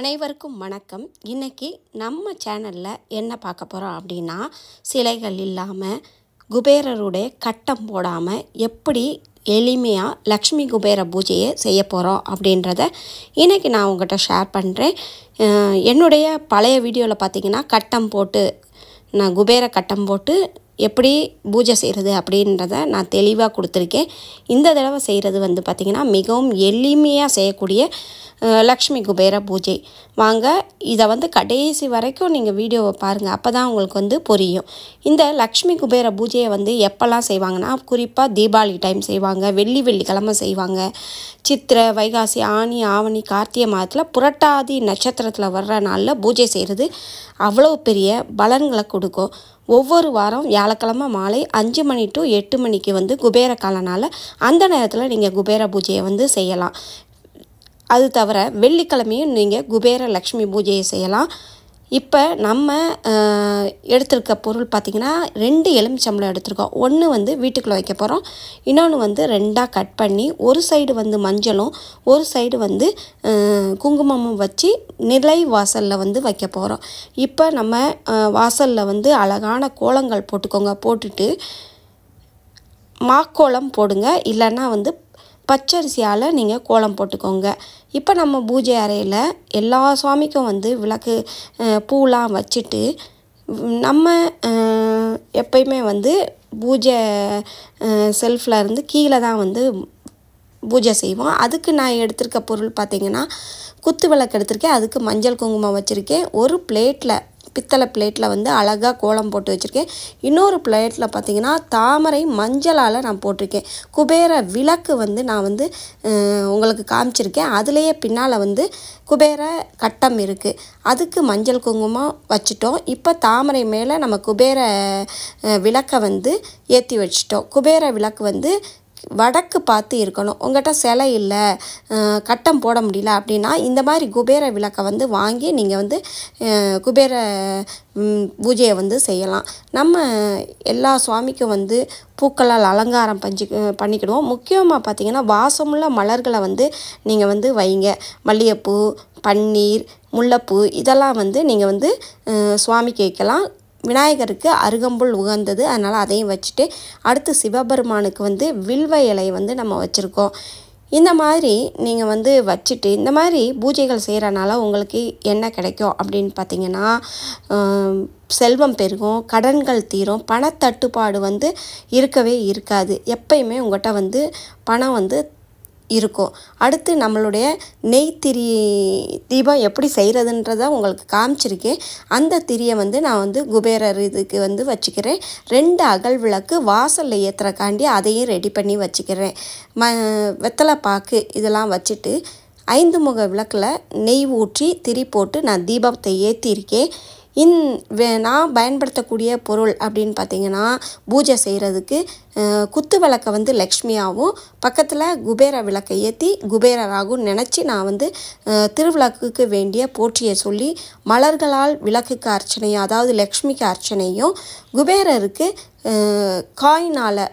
அனைவருக்கும் வணக்கம் இன்றைக்கி நம்ம சேனலில் என்ன பார்க்க போகிறோம் அப்படின்னா சிலைகள் இல்லாமல் குபேரருடைய கட்டம் போடாமல் எப்படி எளிமையாக லக்ஷ்மி குபேர பூஜையை செய்ய போகிறோம் அப்படின்றத இன்றைக்கி நான் உங்கள்கிட்ட ஷேர் பண்ணுறேன் என்னுடைய பழைய வீடியோவில் பார்த்திங்கன்னா கட்டம் போட்டு நான் குபேர கட்டம் போட்டு எப்படி பூஜை செய்கிறது அப்படின்றத நான் தெளிவாக கொடுத்துருக்கேன் இந்த தடவை செய்கிறது வந்து பார்த்திங்கன்னா மிகவும் எளிமையாக செய்யக்கூடிய லக்ஷ்மி குபேர பூஜை வாங்க இதை வந்து கடைசி வரைக்கும் நீங்கள் வீடியோவை பாருங்கள் அப்போ தான் உங்களுக்கு வந்து புரியும் இந்த லக்ஷ்மி குபேர பூஜையை வந்து எப்போல்லாம் செய்வாங்கன்னா குறிப்பாக தீபாவளி டைம் செய்வாங்க வெள்ளி வெள்ளிக்கிழமை செய்வாங்க சித்திரை வைகாசி ஆணி ஆவணி கார்த்திகை மாதத்தில் புரட்டாதி நட்சத்திரத்தில் வர்ற நாளில் பூஜை செய்கிறது அவ்வளோ பெரிய பலன்களை கொடுக்கும் ஒவ்வொரு வாரம் வியாழக்கிழமை மாலை அஞ்சு மணி டு எட்டு மணிக்கு வந்து குபேர காலனால் அந்த நேரத்தில் நீங்கள் குபேர பூஜையை வந்து செய்யலாம் அது தவிர வெள்ளிக்கிழமையும் நீங்கள் குபேர லக்ஷ்மி பூஜையை செய்யலாம் இப்போ நம்ம எடுத்திருக்க பொருள் பார்த்திங்கன்னா ரெண்டு எலுமிச்சம்பளம் எடுத்திருக்கோம் ஒன்று வந்து வீட்டுக்குள்ளே வைக்க போகிறோம் இன்னொன்று வந்து ரெண்டாக கட் பண்ணி ஒரு சைடு வந்து மஞ்சளும் ஒரு சைடு வந்து குங்குமமும் வச்சு நிலை வாசலில் வந்து வைக்க போகிறோம் இப்போ நம்ம வாசலில் வந்து அழகான கோலங்கள் போட்டுக்கோங்க போட்டுட்டு மாக்கோலம் போடுங்க இல்லைன்னா வந்து பச்சரிசியால் நீங்கள் கோலம் போட்டுக்கோங்க இப்போ நம்ம பூஜை அறையில் எல்லா சுவாமிக்கும் வந்து விளக்கு பூலாம் வச்சுட்டு நம்ம எப்பயுமே வந்து பூஜை செல்ஃபில் இருந்து கீழே தான் வந்து பூஜை செய்வோம் அதுக்கு நான் எடுத்திருக்க பொருள் பார்த்திங்கன்னா குத்து விளக்கு எடுத்திருக்கேன் அதுக்கு மஞ்சள் குங்குமம் வச்சுருக்கேன் ஒரு பிளேட்டில் பித்தளை பிளேட்டில் வந்து அழகாக கோலம் போட்டு வச்சுருக்கேன் இன்னொரு பிளேட்டில் பார்த்திங்கன்னா தாமரை மஞ்சளால் நான் போட்டிருக்கேன் குபேர விளக்கு வந்து நான் வந்து உங்களுக்கு காமிச்சிருக்கேன் அதுலேயே பின்னால் வந்து குபேர கட்டம் இருக்குது அதுக்கு மஞ்சள் குங்குமம் வச்சுட்டோம் இப்போ தாமரை மேலே நம்ம குபேர விளக்கை வந்து ஏற்றி வச்சிட்டோம் குபேர விளக்கு வந்து வடக்கு பார்த்து இருக்கணும் உங்கள்கிட்ட சிலை இல்லை கட்டம் போட முடியல அப்படின்னா இந்த மாதிரி குபேர விளக்கை வந்து வாங்கி நீங்கள் வந்து குபேர பூஜையை வந்து செய்யலாம் நம்ம எல்லா சுவாமிக்கும் வந்து பூக்களால் அலங்காரம் பஞ்சு பண்ணிக்கிடுவோம் முக்கியமாக பார்த்திங்கன்னா வாசமுள்ள மலர்களை வந்து நீங்கள் வந்து வைங்க மல்லிகைப்பூ பன்னீர் முல்லைப்பூ இதெல்லாம் வந்து நீங்கள் வந்து சுவாமிக்கு வைக்கலாம் விநாயகருக்கு அருகம்புல் உகந்தது அதனால் அதையும் வச்சுட்டு அடுத்து சிவபெருமானுக்கு வந்து வில்வ இலை வந்து நம்ம வச்சுருக்கோம் இந்த மாதிரி நீங்கள் வந்து வச்சுட்டு இந்த மாதிரி பூஜைகள் செய்கிறனால உங்களுக்கு என்ன கிடைக்கும் அப்படின்னு பார்த்தீங்கன்னா செல்வம் பெருகும் கடன்கள் தீரும் பணத்தட்டுப்பாடு வந்து இருக்கவே இருக்காது எப்பயுமே உங்கள்கிட்ட வந்து பணம் வந்து இருக்கும் அடுத்து நம்மளுடைய நெய்த்திரி தீபம் எப்படி செய்கிறதுன்றதை உங்களுக்கு காமிச்சிருக்கேன் அந்த திரியை வந்து நான் வந்து குபேரர் இதுக்கு வந்து வச்சுக்கிறேன் ரெண்டு அகல் விளக்கு வாசலில் ஏற்றுறக்காண்டி அதையும் ரெடி பண்ணி வச்சுக்கிறேன் ம வெத்தலை பாக்கு இதெல்லாம் வச்சுட்டு ஐந்து முக விளக்கில் நெய் ஊற்றி திரி போட்டு நான் தீபத்தை ஏற்றிருக்கேன் இந் நான் பயன்படுத்தக்கூடிய பொருள் அப்படின்னு பார்த்தீங்கன்னா பூஜை செய்கிறதுக்கு குத்து விளக்கை வந்து லக்ஷ்மியாகவும் பக்கத்தில் குபேர விளக்கை ஏற்றி குபேரராகவும் நினச்சி நான் வந்து திருவிளக்குக்கு வேண்டிய போற்றியை சொல்லி மலர்களால் விளக்குக்கு அர்ச்சனையும் அதாவது லக்ஷ்மிக்கு அர்ச்சனையும் குபேரருக்கு காயினால்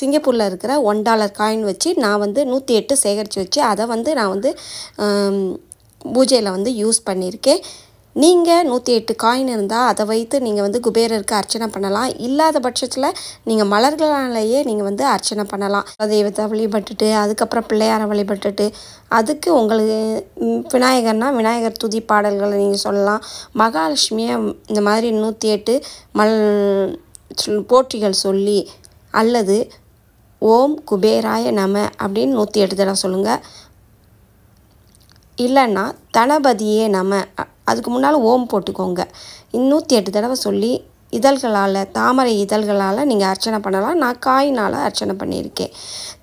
சிங்கப்பூரில் இருக்கிற ஒன் டாலர் காயின் வச்சு நான் வந்து நூற்றி எட்டு சேகரித்து வச்சு அதை வந்து நான் வந்து பூஜையில் வந்து யூஸ் பண்ணியிருக்கேன் நீங்கள் நூற்றி எட்டு காயின் இருந்தால் அதை வைத்து நீங்கள் வந்து குபேரருக்கு அர்ச்சனை பண்ணலாம் இல்லாத பட்சத்தில் நீங்கள் மலர்களாலேயே நீங்கள் வந்து அர்ச்சனை பண்ணலாம் தெய்வத்தை வழிபட்டுட்டு அதுக்கப்புறம் பிள்ளையாரை வழிபட்டுட்டு அதுக்கு உங்களுக்கு விநாயகர்னா விநாயகர் துதி பாடல்களை நீங்கள் சொல்லலாம் மகாலட்சுமியை இந்த மாதிரி நூற்றி எட்டு மல் போற்றிகள் சொல்லி அல்லது ஓம் குபேராய நம அப்படின்னு நூற்றி எட்டு தடவை சொல்லுங்கள் இல்லைன்னா தனபதியே நம அதுக்கு முன்னால் ஓம் போட்டுக்கோங்க இன்னூற்றி எட்டு தடவை சொல்லி இதழ்களால் தாமரை இதழ்களால் நீங்கள் அர்ச்சனை பண்ணலாம் நான் காயினால் அர்ச்சனை பண்ணியிருக்கேன்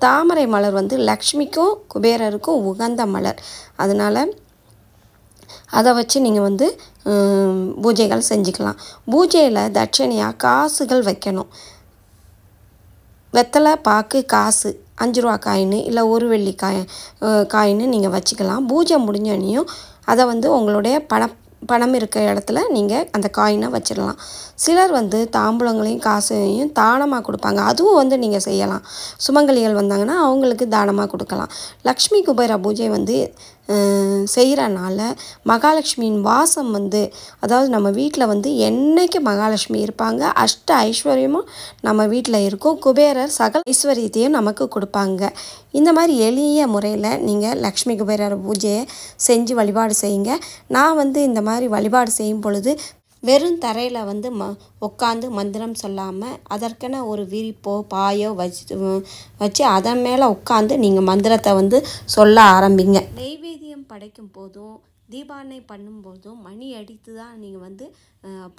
தாமரை மலர் வந்து லக்ஷ்மிக்கும் குபேரருக்கும் உகந்த மலர் அதனால் அதை வச்சு நீங்கள் வந்து பூஜைகள் செஞ்சுக்கலாம் பூஜையில் தட்சணையாக காசுகள் வைக்கணும் வெத்தலை பாக்கு காசு அஞ்சு ரூபா காயின்னு இல்லை ஒரு வெள்ளி காய் காயின்னு நீங்கள் வச்சுக்கலாம் பூஜை முடிஞ்சோடனையும் அதை வந்து உங்களுடைய பணம் பணம் இருக்க இடத்துல நீங்கள் அந்த காயினை வச்சிடலாம் சிலர் வந்து தாம்பூலங்களையும் காசையும் தானமாக கொடுப்பாங்க அதுவும் வந்து நீங்கள் செய்யலாம் சுமங்கலிகள் வந்தாங்கன்னா அவங்களுக்கு தானமாக கொடுக்கலாம் லக்ஷ்மி குபேர பூஜை வந்து செய்கிறனால மகாலட்சுமியின் வாசம் வந்து அதாவது நம்ம வீட்டில் வந்து என்றைக்கு மகாலட்சுமி இருப்பாங்க அஷ்ட ஐஸ்வர்யமும் நம்ம வீட்டில் இருக்கும் குபேரர் சகல் ஐஸ்வர்யத்தையும் நமக்கு கொடுப்பாங்க இந்த மாதிரி எளிய முறையில் நீங்கள் லக்ஷ்மி குபேரர் பூஜையை செஞ்சு வழிபாடு செய்யுங்க நான் வந்து இந்த மாதிரி வழிபாடு செய்யும் பொழுது வெறும் தரையில் வந்து ம உட்காந்து மந்திரம் சொல்லாமல் அதற்கென ஒரு விரிப்போ பாயோ வச்சு வச்சு அதன் மேலே உட்காந்து நீங்கள் மந்திரத்தை வந்து சொல்ல ஆரம்பிங்க நெய்வேத்தியம் படைக்கும் போதும் தீபாவளி பண்ணும்போதும் மணி அடித்து தான் நீங்கள் வந்து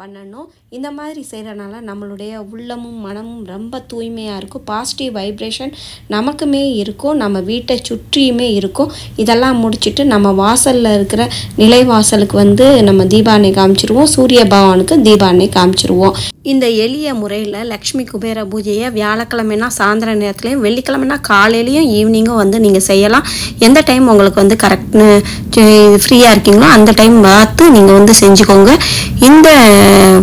பண்ணணும் இந்த மாதிரி செய்கிறனால நம்மளுடைய உள்ளமும் மனமும் ரொம்ப தூய்மையாக இருக்கும் பாசிட்டிவ் வைப்ரேஷன் நமக்குமே இருக்கும் நம்ம வீட்டை சுற்றியுமே இருக்கும் இதெல்லாம் முடிச்சுட்டு நம்ம வாசலில் இருக்கிற நிலைவாசலுக்கு வந்து நம்ம தீபாவளி காமிச்சிருவோம் சூரிய பகவானுக்கு தீபாவளி காமிச்சிருவோம் இந்த எளிய முறையில் லக்ஷ்மி குபேர பூஜையை வியாழக்கிழமைனா சாயந்தர நேரத்துலையும் வெள்ளிக்கிழமைனா காலையிலையும் ஈவினிங்கும் வந்து நீங்கள் செய்யலாம் எந்த டைம் உங்களுக்கு வந்து கரெக்ட்னு ஃப்ரீயாக இருக்கீங்களோ அந்த டைம் பார்த்து நீங்கள் வந்து செஞ்சுக்கோங்க இந்த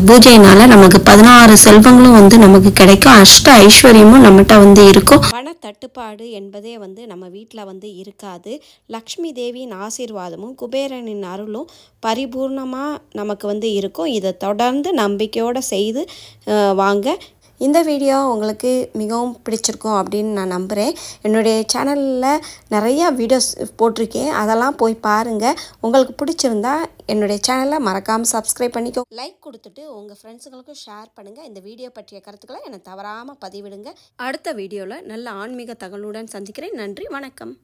பூஜையினால் நமக்கு பதினாறு செல்வங்களும் வந்து நமக்கு கிடைக்கும் அஷ்ட ஐஸ்வர்யமும் நம்மகிட்ட வந்து இருக்கும் பண தட்டுப்பாடு என்பதே வந்து நம்ம வீட்டில் வந்து இருக்காது லக்ஷ்மி தேவியின் ஆசீர்வாதமும் குபேரனின் அருளும் பரிபூர்ணமாக நமக்கு வந்து இருக்கும் இதை தொடர்ந்து நம்பிக்கையோடு செய்து வாங்க இந்த வீடியோ உங்களுக்கு மிகவும் பிடிச்சிருக்கும் அப்படின்னு நான் நம்புகிறேன் என்னுடைய சேனலில் நிறையா வீடியோஸ் போட்டிருக்கேன் அதெல்லாம் போய் பாருங்கள் உங்களுக்கு பிடிச்சிருந்தா என்னுடைய சேனலை மறக்காமல் சப்ஸ்கிரைப் பண்ணிக்கோ லைக் கொடுத்துட்டு உங்கள் ஃப்ரெண்ட்ஸுங்களுக்கும் ஷேர் பண்ணுங்கள் இந்த வீடியோ பற்றிய கருத்துக்களை என்னை தவறாமல் பதிவிடுங்க அடுத்த வீடியோவில் நல்ல ஆன்மீக தகவலுடன் சந்திக்கிறேன் நன்றி வணக்கம்